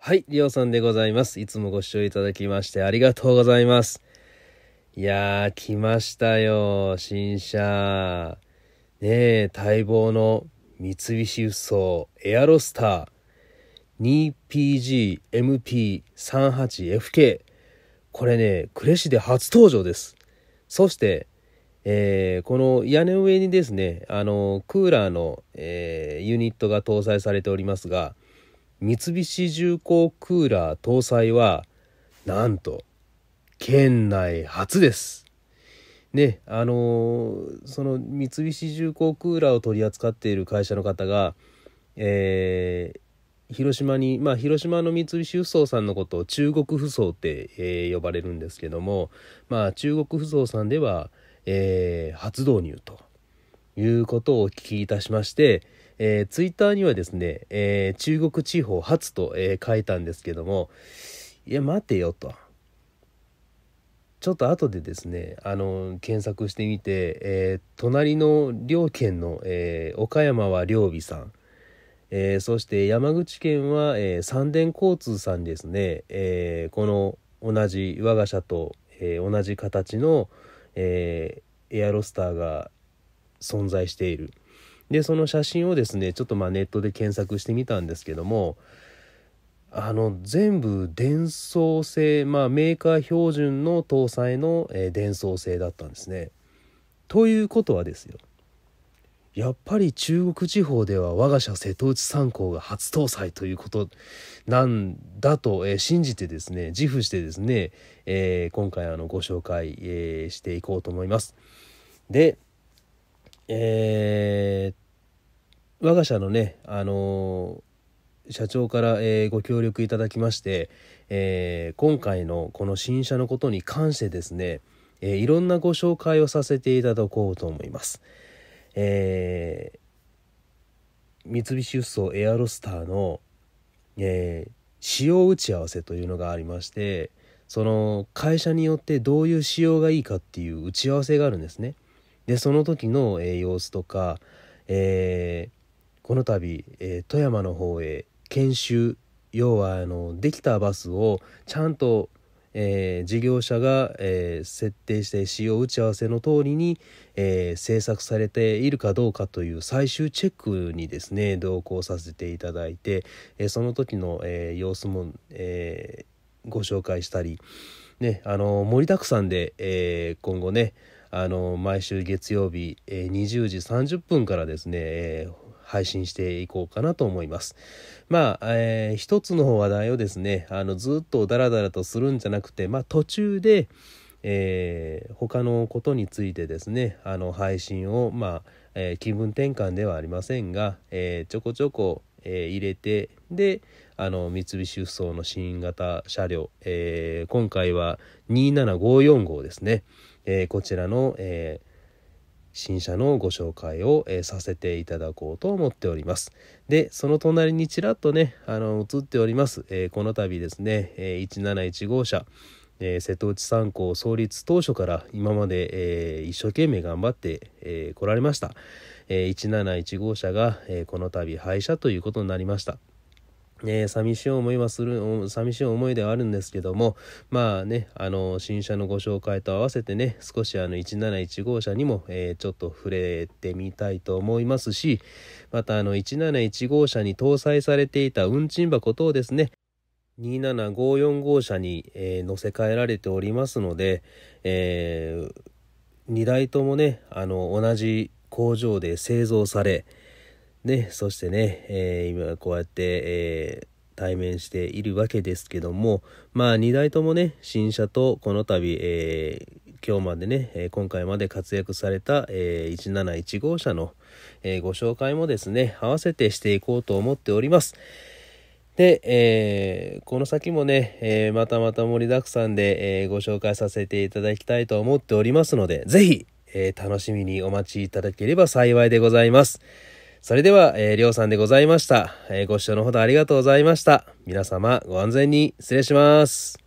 はい、りょうさんでございます。いつもご視聴いただきましてありがとうございます。いやー、来ましたよ、新車。ねえ、待望の三菱ふそうエアロスター 2PG-MP38FK。これね、呉市で初登場です。そして、えー、この屋根上にですね、あの、クーラーの、えー、ユニットが搭載されておりますが、三菱重工クーラー搭載はなんと県内初です。ねあのー、その三菱重工クーラーを取り扱っている会社の方が、えー、広島に、まあ、広島の三菱ふそうさんのことを中国ふそうって、えー、呼ばれるんですけども、まあ、中国ふそうさんでは、え初導入ということをお聞きいたしまして、えー、ツイッターにはですね、えー、中国地方初と、えー、書いたんですけども、いや、待てよと。ちょっと後でですね、あの、検索してみて、え隣の両県の、え岡山は両備さん、えそして山口県は、え三田交通さんですね、えこの同じ我が社と、え同じ形の、えエアロスターが存在している。で、その写真をですね、ちょっとまあネットで検索してみたんですけども、あの、全部伝送性、まあメーカー標準の搭載の、え伝送性だったんですね。ということはですよ。やっぱり中国地方では我が社瀬戸内三高が初搭載ということなんだと、え信じてですね自負してですね、えー、今回あのご紹介、えしていこうと思います。でえー、我が社のね、あのー、社長から、えー、ご協力いただきまして、え今回のこの新車のことに関してですね、えいろんなご紹介をさせていただこうと思います。え三菱出走エアロスターの、え使用打ち合わせというのがありましてその会社によってどういう仕様がいいかっていう打ち合わせがあるんですね。でその時の、えー、様子とか、えー、この度、えー、富山の方へ研修要はあのできたバスをちゃんと、えー、事業者が、えー、設定して使用打ち合わせの通りに、えー、制作されているかどうかという最終チェックにですね同行させていただいて、えその時の、え様子も、えご紹介したり、ね、あの盛りだくさんで、え今後ねあの毎週月曜日、えー、20時30分からですね、えー配信していこうかなと思います。まあ、えー、一つの話題をですね、あの、ずっとダラダラとするんじゃなくて、まあ、途中で、えー、他のことについてですね、あの、配信を、まあ、えー、気分転換ではありませんが、えー、ちょこちょこ、えー、入れてであの三菱ふそうの新型車両、えー、今回は27545号ですね、えー、こちらの、え新車のご紹介を、えさせていただこうと思っております。で、その隣にちらっとね、あの映っております、えこの度ですね、え171号車、え瀬戸内三高創立当初から今まで、え一生懸命頑張って、えー、来られました。え171号車が、えこの度廃車ということになりました。えー、寂しい思いはする、寂しい思いではあるんですけども、まあね、あの、新車のご紹介と合わせてね、少しあの、171号車にも、えー、ちょっと触れてみたいと思いますし、またあの、171号車に搭載されていた運賃箱等ですね、2754号車に、えー、乗せ替えられておりますので、えー、2台ともね、あの、同じ工場で製造され、ね、そしてね、えー、今こうやって、えー対面しているわけですけどもまあ2台ともね新車とこの度、えー、今日までね、え今回まで活躍された、えー、171号車の、えー、ご紹介もですね合わせてしていこうと思っております。で、えこの先もね、えまたまた盛りだくさんで、えご紹介させていただきたいと思っておりますので、是非えー、楽しみにお待ちいただければ幸いでございます。それでは、えー、りょうさんでございました。えー、ご視聴のほどありがとうございました。皆様、ご安全に失礼します。